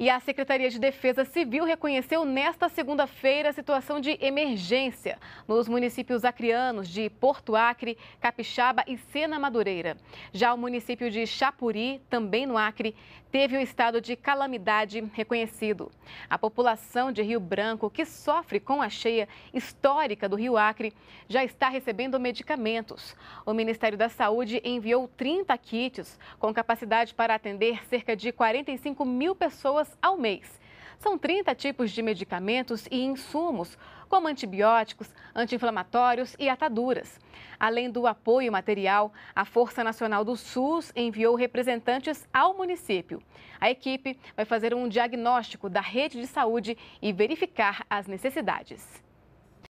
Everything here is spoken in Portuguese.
E a Secretaria de Defesa Civil reconheceu nesta segunda-feira a situação de emergência nos municípios acrianos de Porto Acre, Capixaba e Sena Madureira. Já o município de Chapuri, também no Acre, teve o estado de calamidade reconhecido. A população de Rio Branco, que sofre com a cheia histórica do Rio Acre, já está recebendo medicamentos. O Ministério da Saúde enviou 30 kits com capacidade para atender cerca de 45 mil pessoas ao mês. São 30 tipos de medicamentos e insumos, como antibióticos, anti-inflamatórios e ataduras. Além do apoio material, a Força Nacional do SUS enviou representantes ao município. A equipe vai fazer um diagnóstico da rede de saúde e verificar as necessidades.